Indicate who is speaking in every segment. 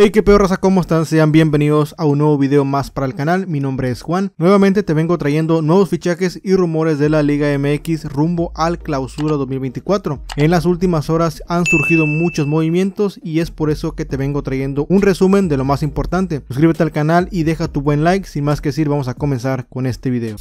Speaker 1: Hey, qué peor raza, ¿cómo están? Sean bienvenidos a un nuevo video más para el canal. Mi nombre es Juan. Nuevamente te vengo trayendo nuevos fichajes y rumores de la Liga MX rumbo al clausura 2024. En las últimas horas han surgido muchos movimientos y es por eso que te vengo trayendo un resumen de lo más importante. Suscríbete al canal y deja tu buen like. Sin más que decir, vamos a comenzar con este video.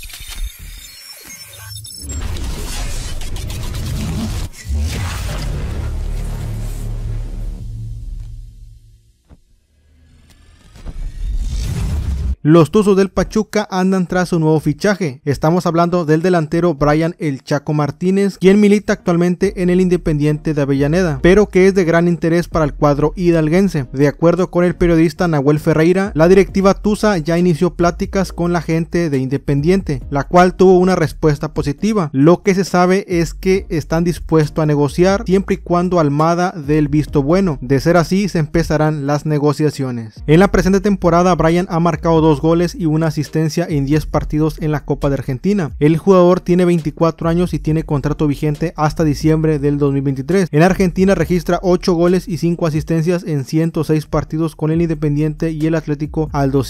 Speaker 1: Los Tuzos del Pachuca andan tras su nuevo fichaje. Estamos hablando del delantero Brian El Chaco Martínez, quien milita actualmente en el Independiente de Avellaneda, pero que es de gran interés para el cuadro hidalguense. De acuerdo con el periodista Nahuel Ferreira, la directiva Tusa ya inició pláticas con la gente de Independiente, la cual tuvo una respuesta positiva. Lo que se sabe es que están dispuestos a negociar siempre y cuando Almada del visto bueno. De ser así, se empezarán las negociaciones. En la presente temporada, Brian ha marcado dos goles y una asistencia en 10 partidos en la Copa de Argentina. El jugador tiene 24 años y tiene contrato vigente hasta diciembre del 2023. En Argentina registra 8 goles y 5 asistencias en 106 partidos con el Independiente y el Atlético Aldo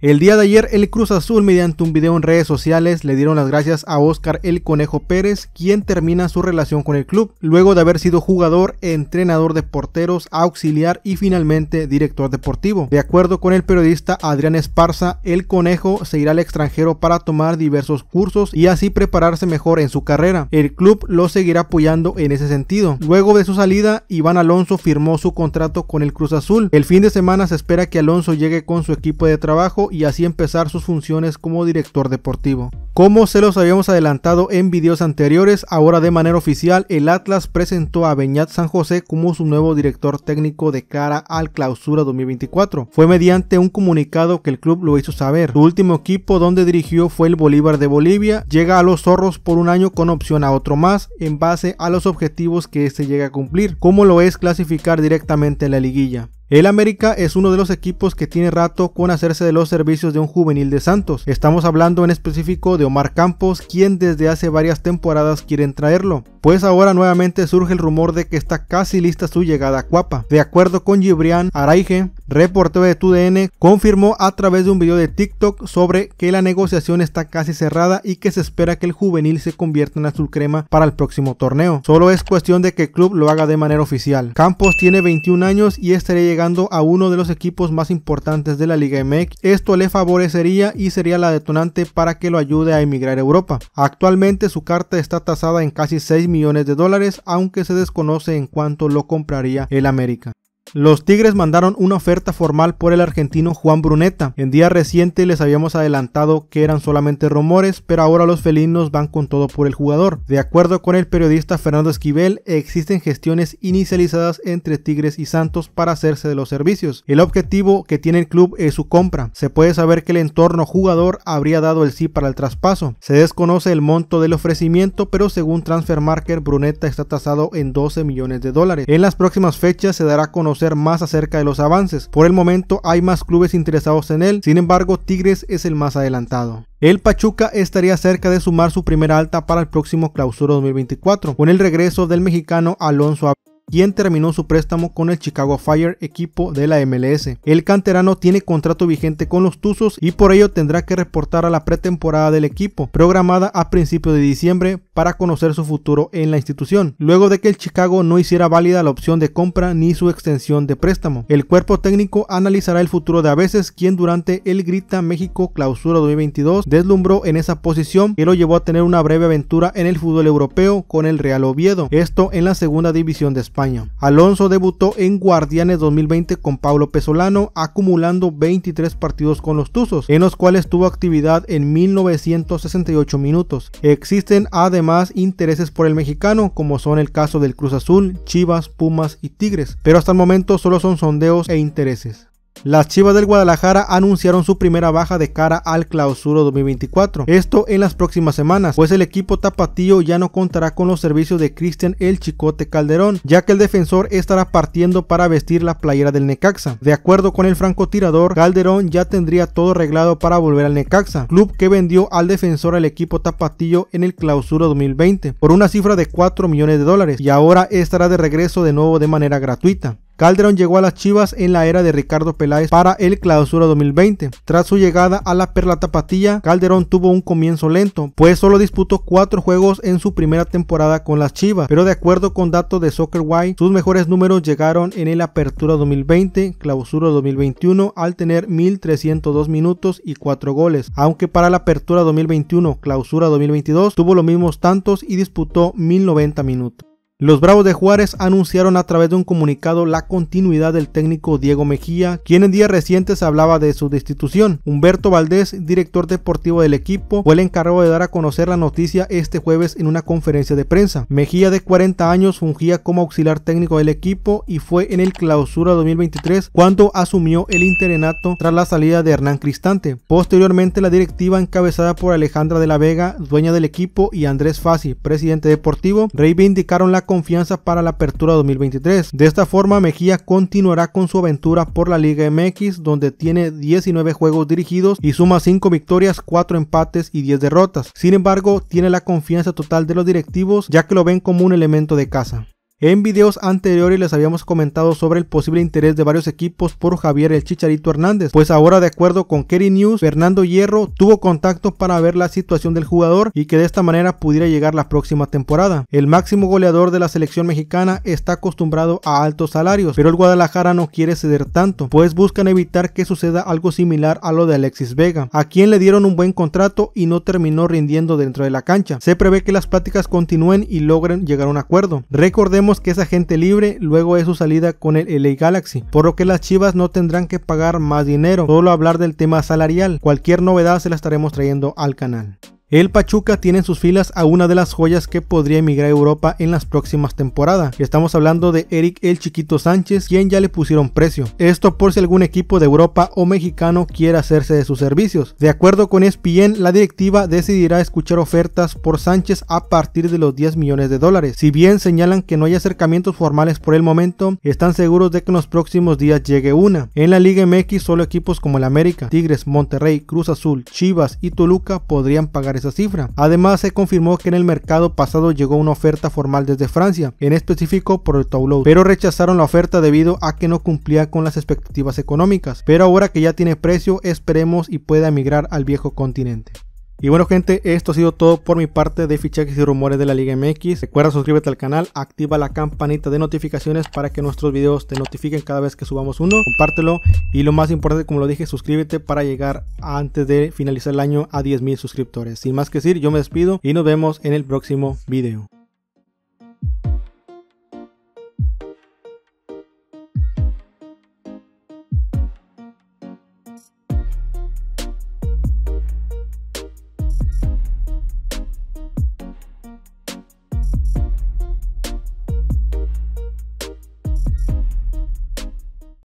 Speaker 1: el día de ayer el Cruz Azul mediante un video en redes sociales le dieron las gracias a Oscar el Conejo Pérez, quien termina su relación con el club, luego de haber sido jugador, entrenador de porteros, auxiliar y finalmente director deportivo. De acuerdo con el periodista Adrián Esparza, el Conejo se irá al extranjero para tomar diversos cursos y así prepararse mejor en su carrera. El club lo seguirá apoyando en ese sentido. Luego de su salida, Iván Alonso firmó su contrato con el Cruz Azul. El fin de semana se espera que Alonso llegue con su equipo de trabajo y así empezar sus funciones como director deportivo. Como se los habíamos adelantado en videos anteriores, ahora de manera oficial el Atlas presentó a Beñat San José como su nuevo director técnico de cara al clausura 2024. Fue mediante un comunicado que el club lo hizo saber. Su último equipo donde dirigió fue el Bolívar de Bolivia, llega a los zorros por un año con opción a otro más en base a los objetivos que este llega a cumplir, como lo es clasificar directamente en la liguilla. El América es uno de los equipos que tiene rato con hacerse de los servicios de un juvenil de Santos. Estamos hablando en específico de Omar Campos, quien desde hace varias temporadas quieren traerlo. Pues ahora nuevamente surge el rumor de que está casi lista su llegada a Cuapa. De acuerdo con Gibrián Araige, reportero de TUDN, confirmó a través de un video de TikTok sobre que la negociación está casi cerrada y que se espera que el juvenil se convierta en azul crema para el próximo torneo. Solo es cuestión de que el club lo haga de manera oficial. Campos tiene 21 años y estaría llegando llegando a uno de los equipos más importantes de la Liga MX. Esto le favorecería y sería la detonante para que lo ayude a emigrar a Europa. Actualmente su carta está tasada en casi 6 millones de dólares, aunque se desconoce en cuánto lo compraría el América. Los Tigres mandaron una oferta formal por el argentino Juan Bruneta. En días recientes les habíamos adelantado que eran solamente rumores, pero ahora los felinos van con todo por el jugador. De acuerdo con el periodista Fernando Esquivel, existen gestiones inicializadas entre Tigres y Santos para hacerse de los servicios. El objetivo que tiene el club es su compra. Se puede saber que el entorno jugador habría dado el sí para el traspaso. Se desconoce el monto del ofrecimiento, pero según Marker, Bruneta está tasado en 12 millones de dólares. En las próximas fechas se dará a conocer ser más acerca de los avances. Por el momento hay más clubes interesados en él, sin embargo Tigres es el más adelantado. El Pachuca estaría cerca de sumar su primera alta para el próximo clausura 2024, con el regreso del mexicano Alonso quien terminó su préstamo con el Chicago Fire, equipo de la MLS. El canterano tiene contrato vigente con los Tuzos y por ello tendrá que reportar a la pretemporada del equipo, programada a principios de diciembre para conocer su futuro en la institución, luego de que el Chicago no hiciera válida la opción de compra ni su extensión de préstamo. El cuerpo técnico analizará el futuro de a veces quien durante el Grita México Clausura 2022 deslumbró en esa posición y lo llevó a tener una breve aventura en el fútbol europeo con el Real Oviedo, esto en la segunda división de España. Alonso debutó en Guardianes 2020 con Pablo Pesolano, acumulando 23 partidos con los Tuzos, en los cuales tuvo actividad en 1968 minutos. Existen además más intereses por el mexicano, como son el caso del Cruz Azul, Chivas, Pumas y Tigres, pero hasta el momento solo son sondeos e intereses. Las Chivas del Guadalajara anunciaron su primera baja de cara al clausuro 2024. Esto en las próximas semanas, pues el equipo tapatío ya no contará con los servicios de Cristian El Chicote Calderón, ya que el defensor estará partiendo para vestir la playera del Necaxa. De acuerdo con el francotirador, Calderón ya tendría todo arreglado para volver al Necaxa, club que vendió al defensor al equipo tapatío en el clausuro 2020 por una cifra de 4 millones de dólares y ahora estará de regreso de nuevo de manera gratuita. Calderón llegó a las Chivas en la era de Ricardo Peláez para el clausura 2020. Tras su llegada a la Perla Tapatía, Calderón tuvo un comienzo lento, pues solo disputó cuatro juegos en su primera temporada con las Chivas, pero de acuerdo con datos de Soccerway, sus mejores números llegaron en el Apertura 2020, Clausura 2021 al tener 1302 minutos y 4 goles, aunque para la Apertura 2021, Clausura 2022 tuvo los mismos tantos y disputó 1090 minutos. Los Bravos de Juárez anunciaron a través de un comunicado la continuidad del técnico Diego Mejía, quien en días recientes hablaba de su destitución. Humberto Valdés, director deportivo del equipo, fue el encargado de dar a conocer la noticia este jueves en una conferencia de prensa. Mejía, de 40 años, fungía como auxiliar técnico del equipo y fue en el clausura 2023 cuando asumió el interenato tras la salida de Hernán Cristante. Posteriormente, la directiva encabezada por Alejandra de la Vega, dueña del equipo, y Andrés Fassi, presidente deportivo, reivindicaron la confianza para la apertura 2023. De esta forma, Mejía continuará con su aventura por la Liga MX, donde tiene 19 juegos dirigidos y suma 5 victorias, 4 empates y 10 derrotas. Sin embargo, tiene la confianza total de los directivos, ya que lo ven como un elemento de casa. En videos anteriores les habíamos comentado sobre el posible interés de varios equipos por Javier el Chicharito Hernández, pues ahora de acuerdo con Kerry News, Fernando Hierro tuvo contacto para ver la situación del jugador y que de esta manera pudiera llegar la próxima temporada. El máximo goleador de la selección mexicana está acostumbrado a altos salarios, pero el Guadalajara no quiere ceder tanto, pues buscan evitar que suceda algo similar a lo de Alexis Vega, a quien le dieron un buen contrato y no terminó rindiendo dentro de la cancha. Se prevé que las pláticas continúen y logren llegar a un acuerdo. Recordemos que esa gente libre luego de su salida con el LA Galaxy, por lo que las Chivas no tendrán que pagar más dinero, solo hablar del tema salarial. Cualquier novedad se la estaremos trayendo al canal. El Pachuca tiene en sus filas a una de las joyas que podría emigrar a Europa en las próximas temporadas. Estamos hablando de Eric el Chiquito Sánchez, quien ya le pusieron precio. Esto por si algún equipo de Europa o mexicano quiere hacerse de sus servicios. De acuerdo con ESPN, la directiva decidirá escuchar ofertas por Sánchez a partir de los 10 millones de dólares. Si bien señalan que no hay acercamientos formales por el momento, están seguros de que en los próximos días llegue una. En la Liga MX solo equipos como el América, Tigres, Monterrey, Cruz Azul, Chivas y Toluca podrían pagar esa cifra. Además, se confirmó que en el mercado pasado llegó una oferta formal desde Francia, en específico por el Toulouse, pero rechazaron la oferta debido a que no cumplía con las expectativas económicas. Pero ahora que ya tiene precio, esperemos y pueda emigrar al viejo continente. Y bueno gente, esto ha sido todo por mi parte de fichajes y rumores de la Liga MX. Recuerda suscríbete al canal, activa la campanita de notificaciones para que nuestros videos te notifiquen cada vez que subamos uno. Compártelo y lo más importante, como lo dije, suscríbete para llegar antes de finalizar el año a 10.000 suscriptores. Sin más que decir, yo me despido y nos vemos en el próximo video.